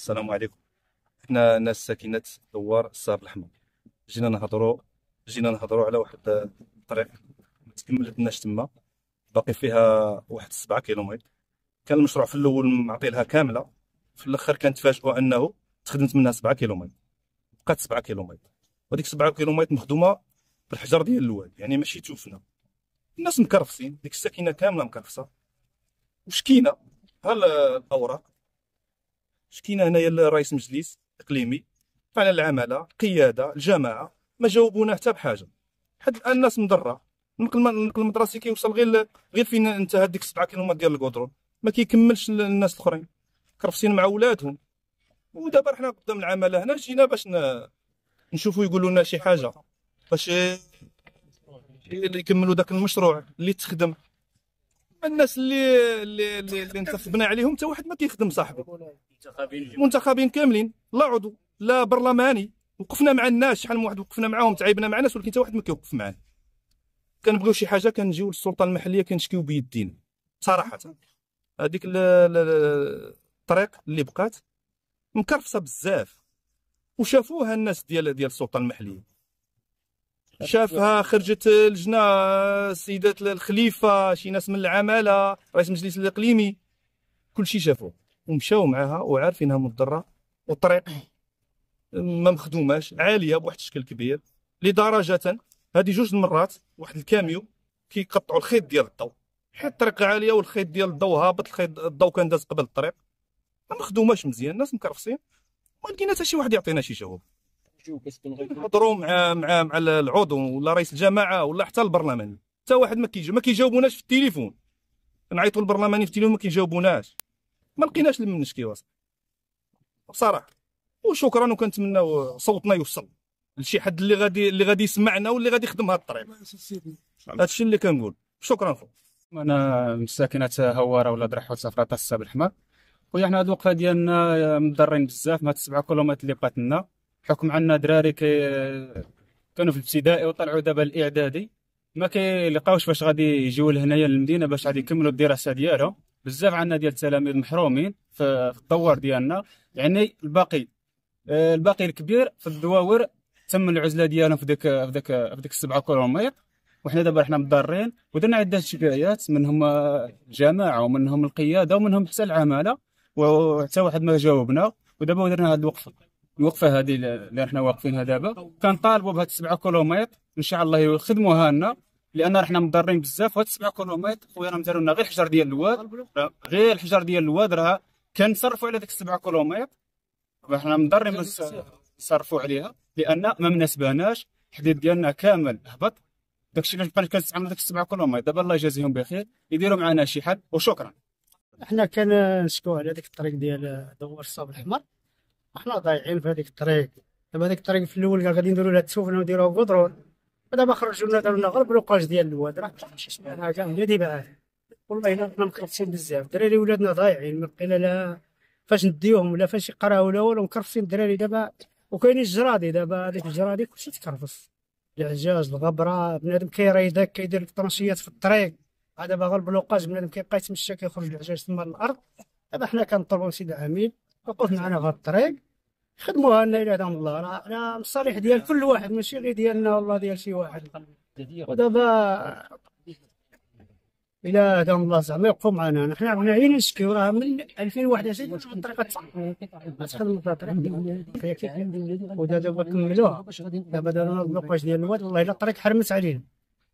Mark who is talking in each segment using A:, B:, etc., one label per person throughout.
A: السلام عليكم احنا ناس ساكنه دوار السهر الاحمر جينا نهضروا جينا نهضروا على واحد الطريق ما تكملتناش تما باقي فيها واحد 7 كيلومتر كان المشروع في الاول معطيلها كامله في الاخر كنتفاجئوا انه تخدمت منها 7 كيلومتر بقات 7 كيلومتر وهذيك 7 كيلومتر مخدومه بالحجر ديال الواد يعني ماشي تشوفنا الناس مكرفسين ديك الساكنه كامله مكرفسه وشكينا ها الاوراق شكينا هنايا الرئيس مجلس اقليمي فعلا العماله القياده الجماعه ما جاوبونا حتى بحاجه حد الان الناس مضره نقل المدرسي كيوصل غير غير فين انتهت ديك 7 كيلومتر ديال الكودرون ما كيكملش الناس الاخرين كرفسين مع ولادهم ودابا حنا قدام العماله هنا جينا باش نشوفوا يقولوا لنا شي حاجه باش يكملوا داك المشروع اللي تخدم الناس اللي اللي اللي انتخبنا عليهم حتى واحد ما كيخدم صاحبي منتخبين كاملين لا عضو لا برلماني وقفنا مع الناس شحال من واحد وقفنا معاهم تعيبنا مع الناس ولكن حتى واحد ما كيوقف معنا كنبغيو شي حاجه كنجيو للسلطه المحليه كنشكيو بيدين صراحه هذيك الطريق اللي بقات مكرفصه بزاف وشافوها الناس ديال ديال السلطه المحليه شافها خرجت لجنة سيدات الخليفة شي ناس من العمالة رئيس المجلس الإقليمي كلشي شافوه ومشاو معاها وعارفينها مضرة والطريق ما مخدوماش عالية بواحد الشكل كبير لدرجة هذه جوج المرات واحد الكاميو كيقطعوا الخيط ديال الضو حيت الطريق عاليه والخيط ديال الضو هابط الخيط الضو كان داز قبل الطريق ما مخدوماش مزيان الناس مكرفسين ما لقينا حتى شي واحد يعطينا شي جواب
B: باش نهضروا
A: مع مع مع العضو ولا رئيس الجماعه ولا حتى البرلمان حتى واحد ما كيجاوب ما كيجاوبوناش في التليفون نعيطوا البرلماني في التليفون ما كيجاوبوناش ما لقيناش المنش كيواصل بصراحه وشكرا وكنتمناو صوتنا يوصل لشي حد اللي غادي اللي غادي يسمعنا واللي غادي يخدم هاد الطريق
C: الشيء اللي كنقول شكرا خو انا من ساكنه هواره ولا درحو سفره الساب الحمر خويا حنا هاد الوقفه ديالنا مضرين بزاف مع تسبعه كيلومتر اللي بقات لنا بحكم عندنا دراري كي كانوا في الابتدائي وطلعوا دابا الاعدادي ما كيلقاوش فاش غادي يجيو لهنايا للمدينه باش غادي يكملوا الدراسه ديالهم بزاف عندنا ديال التلاميذ محرومين في الدوار ديالنا يعني الباقي آه، الباقي الكبير في الدواور تم العزله ديالهم في ديك في ديك في ديك السبعه كيلومتر وحنا دابا حنا مضارين ودرنا عده شكايات منهم الجماعه ومنهم القياده ومنهم حتى العماله وحتى واحد ما جاوبنا ودابا درنا هذا الوقفه الوقفه هذه اللي احنا واقفينها دابا كنطالبوا بهاد 7 كيلومتر ان شاء الله يخدموها لنا لان احنا مضرين بزاف وهاد 7 كيلومتر خويا راه مداروا لنا غير الحجر ديال الواد غير الحجر ديال الواد راه كنصرفوا على ديك 7 كيلومتر احنا مضرين نصرفوا عليها لان ما مناسباناش الحديد ديالنا كامل هبط داكشي علاش بقينا كنستعملوا ديك 7 كيلومتر دابا الله يجازيهم بخير يديروا معنا شي حل وشكرا
D: احنا كنشكو على ديك الطريق ديال دوار الصاب الاحمر حنا ضايعين في هذيك الطريق دابا هذيك الطريق في الاول قال غادي نديرو لها تسوفنا ونديروها غودرون ودابا خرجوا لنا دارنا لنا غير بلوكاج ديال الواد راه شي سمعنا كاع هي دابا والله الا حنا مكرفسين بزاف الدراري ولادنا ضايعين ما بقينا لا فاش نديوهم ولا فاش يقراو لا والو مكرفسين الدراري دابا وكاين الجرادي دابا هذيك الجرادي كلشي تكرفس العجاج الغبره بنادم كيريدك كيدير لك طرنشيات في الطريق دابا غير بلوكاج بنادم كيبقى يتمشى كيخرج العجاج تما الارض دابا حنا كنطلبوا سيدي العميد وقفنا على في الطريق خدموها لنا الى دام الله راه راه الصالح ديال كل واحد ماشي غير ديالنا والله ديال شي واحد ودابا الى دام الله زعما يبقوا معنا حنا عندنا عيني نشكي راه من 2021 في الطريقه صح تخدم في الطريق ودابا كملوها دابا داروا النقاش ديال الواد والله الا الطريق حرمت علينا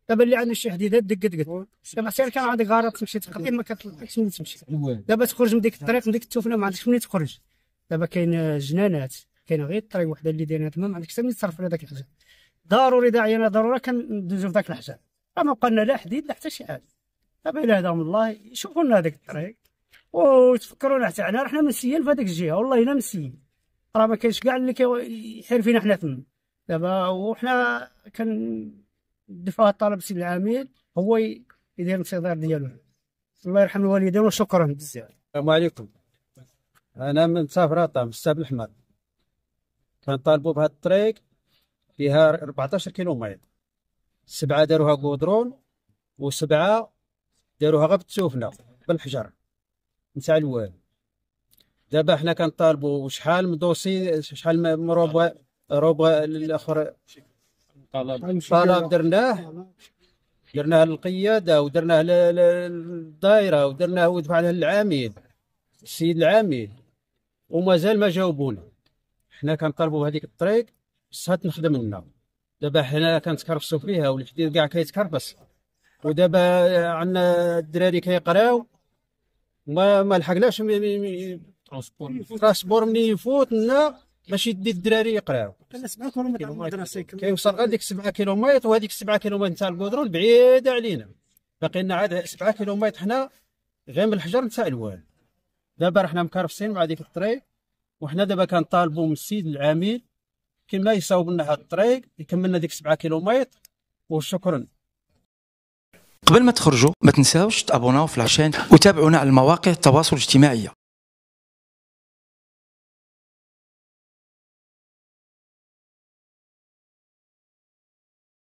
D: دابا اللي عنده شي حديدات دق دق دابا سير كان عندك غارات تمشي تقدم ما كتلقاش منين تمشي دابا تخرج من ديك الطريق من ديك التوفنه ما عندكش منين تخرج دابا كاين آه، جنانات كاين غير الطريق وحده اللي دايرينها تما ما عندكش حتى منين تصرف على داك الحجر ضروري داعي انا ضروره كندوزو في الحجر راه ما بقى لنا لا حديد لا حتى شي حاجه دابا الى هذا الله شوفوا لنا هذاك الطريق لنا حتى حنا رحنا مسيين في هذيك الجهه والله الا مسيين راه ما كاينش كاع اللي كيحير فينا حنا تما دابا وحنا كان دفاع الطلب سي العميد هو يدير الانتظار ديالو الله يرحم الوالدين وشكرا بزاف السلام عليكم انا من سافراطه من الساب الاحمر
B: كنطالبوا بهاد الطريق فيها 14 كيلومتر سبعه داروها قودرون وسبعه داروها غير بالتسوفنا بالحجر نتاع الوال دابا حنا كنطالبوا شحال من دوسي شحال من روبا روبا الاخر طلب طيب، درناه درناه للقياده ودرناه للدائره ودرناه ودفعناه للعميد السيد العميد ومازال ما جاوبونا حنا كنطلبوا بهذيك الطريق بصح تنخدم لنا دابا حنا كنتكرفصوا فيها والحديد كاع كيتكرفس ودابا عندنا الدراري كيقراو ما ما لحقناش ترونسبور مني يفوت لنا باش يدي الدراري يقراو كان 7 كيلومتر كيوصل غير ديك 7 كيلومتر وهذيك 7 كيلومتر نتاع الكودرون بعيده علينا باقي لنا عاد 7 كيلومتر حنا غير من الحجر نتاع الوال دابا رحنا مكرفسين مع ديك الطريق وحنا دابا كنطالبوا من السيد العامل كيما يصاوب لنا هذا الطريق يكملنا ديك 7 كيلومتر وشكرا قبل ما تخرجوا ما تنساوش تابوناو في العشان وتابعونا
A: على المواقع التواصل الاجتماعي